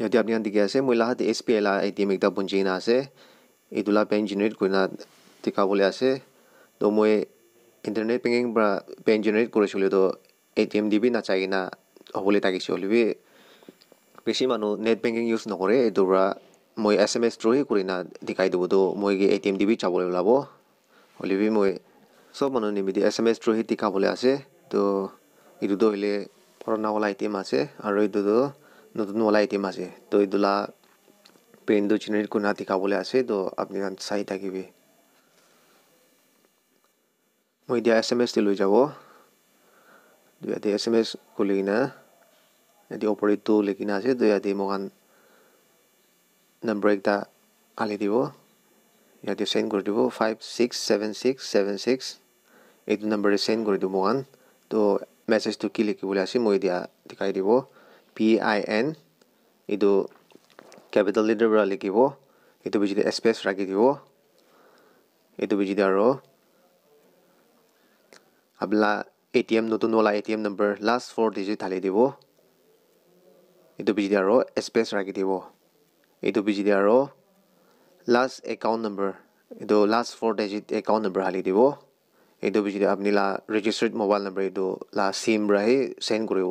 ইয়াতে আপুনি দেখি আছে মহিলাহঁত এছ পি এল আৰ এ টি এম একদম পঞ্জীয়ন আছে এইটোলা পেন জেনেৰেট কৰি দেখাবলৈ আছে তো মই ইণ্টাৰনেট বেংকিং পৰা পেন জেনেৰেট কৰিছিলোঁ তো এ টি এম দিবি নাচাই কিনা হ'বলৈ থাকিছোঁ হ'লে বি বেছি মানুহ নেট বেংকিং ইউজ নকৰে এইটোৰ পৰা মই এছ এম এছ থ্ৰুহে কৰি না দেখাই দিব তো মই এ টি এম দিবি চাবলৈ ওলাব হ'লে বি মই চব মানুহ নিমিতি এছ এম এছ থ্ৰুহে দেখাবলৈ আছে তো এইটোতো হ'লে কৰোণা কলা এ টি এম আছে আৰু এইটোতো নতুন ওলাই দিম আজি তো এইদোলা পেইন দু চিনেৰীৰ কোনা দেখাবলৈ আছে তো আপুনি চাই থাকিবি মই এতিয়া এছ এম টি লৈ যাব ইয়াতে এছ এম এছ খুলি কিনে ইয়াতে অপাৰেটটো লৈ কিনে আছে তো ইয়াতে মোক নম্বৰ এটা আলি দিব ইয়াতে চেণ্ড কৰি দিব five six seven six seven six এইটো নম্বৰে চেণ্ড কৰি দিব মোক তো মেছেজটো কি লিখিবলৈ আছে মই এতিয়া দেখাই দিব পি এইটো কেপিটেল লিটাৰ পৰা লিখিব এইটো বুজিতে এস্পেচ ৰাখি দিব এইটো বুজিতে আৰু আপোনাৰ এ টি এম নতুন ওলাই A T M number last four digit ঢালি দিব এইটো বুজিতে আৰু এস্পেচ ৰাখি দিব এইটো বুজিতে আৰু লাষ্ট একাউণ্ট নম্বৰ এইটো last four digit account number ঢালি দিব এইটো বুজিতে আপুনি লা ৰেজিষ্টাৰ্ড মোবাইল নম্বৰ এইটো লা চিম পৰাহে চেণ্ড কৰিব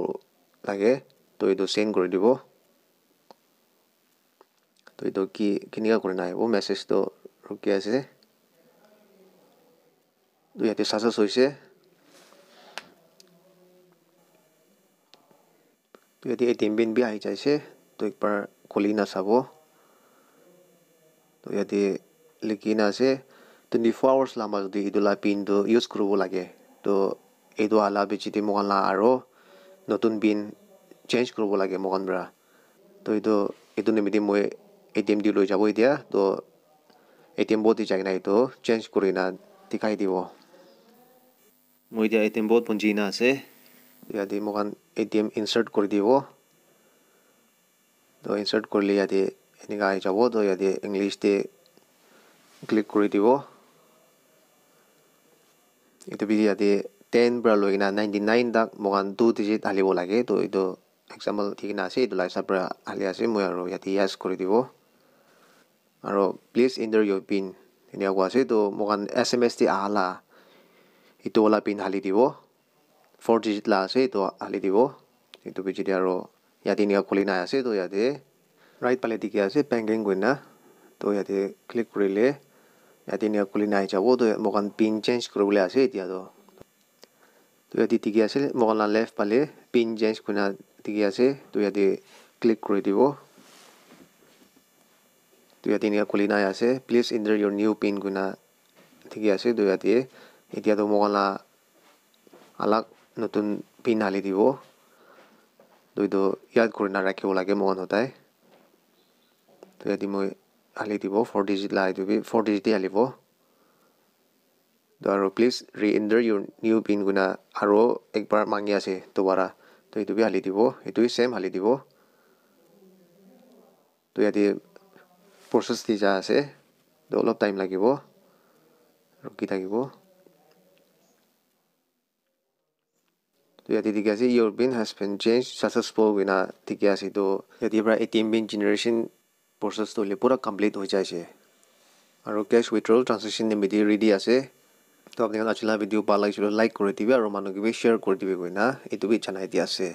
লাগে তো এইটো চেণ্ড কৰি দিব তো এইটো কি কেনেকুৱা কৰি নাহিব মেছেজটো ৰখি আছে তো ইয়াতে চাচেছ হৈছে তো ইয়াতে এ টি এম বিন বি আহি যাইছে তো একবাৰ খুলি নাচাব তো ইয়াতে লিখি নাচে টুৱেণ্টি ফ'ৰ আৱাৰ্ছ লম্বা যদি এইটো লা পিনটো ইউজ কৰিব লাগে তো এইটো আলা বেজিটি মোক আলা আৰু নতুন বিন চেঞ্জ কৰিব লাগে মগান বেৰা তো এইটো এইটো নিমিত্তে মই এ টি এম দি লৈ যাব এতিয়া তো এ টি এম বহুত যায় না এইটো চেঞ্জ কৰি না দেখাই দিব মই এতিয়া এ টি এম বহুত পুঞ্জি না আছে ইয়াতে মগান এ টি এম ইনচাৰ্ট কৰি দিব তো ইনচাৰ্ট কৰিলে ইয়াতে এনেকৈ আহি যাব তো ইয়াতে ইংলিছতে ক্লিক কৰি দিব এইটো বিজি ইয়াতে টেন পৰা লৈ কিনা নাইণ্টি নাইন তাক মগান টু ডিজিট হালিব লাগে তো এইটো example thik na ase itu lai sabra ahli ase moi aro yati yes kori dibo aro please enter your pin ini aku ase itu mokan sms di ala itu wala pin ahli dibo 4 digit la ase itu ahli dibo itu biji dia aro yati ni aku lina ase itu yati right pale dikia ase pengeng guna to yati klik kori le yati ni aku lina aja wo to mokan pin change kori le ase itu yato Tuh ya titik ya sih, mau left pale, pin change kuna ঠিকে আছে তো ইয়াতে click কৰি দিব তো ইয়াতে এনেকৈ খুলি নাই আছে please enter your new pin গুণা ঠিকে আছে তো ইয়াতে এতিয়াতো মোক অলপ অলপ নতুন পিন হালি দিব তইতো ইয়াত কৰি নাৰাখিব লাগে মই অনতাই তো ইয়াতে মই হালি দিব ফ'ৰ ডিজিট লাই দিবি ফ'ৰ ডিজিটেই হালিব তো আৰু প্লিজ ৰি ইণ্টাৰ ইয়ৰ নিউ পিন গুণা আৰু একবাৰ মাঙি আছে দুবাৰা তো বি হালি দিব এইটোৱে চেম হালি দিব তো ইয়াতে দি যা আছে তো অলপ টাইম লাগিব ৰখি থাকিব তো ইয়াতে ঠিকে আছে your pin has been change successful বিনা ঠিকে আছে তো ইয়াতে পৰা A T M pin generation প্ৰচেছটো হ'লে পূৰা কমপ্লিট হৈ যায় আৰু কেছ উইথড্ৰল ট্ৰানজেকশ্যন নিমিতি ৰেডি আছে তো আপনি আজিলা ভিডিও ভাল লাগিছিল লাইক কৰি দিবি আৰু মানুহকে শ্বেয়াৰ কৰি দিবি গৈ না এইটো বি জনাই দিয়া আছে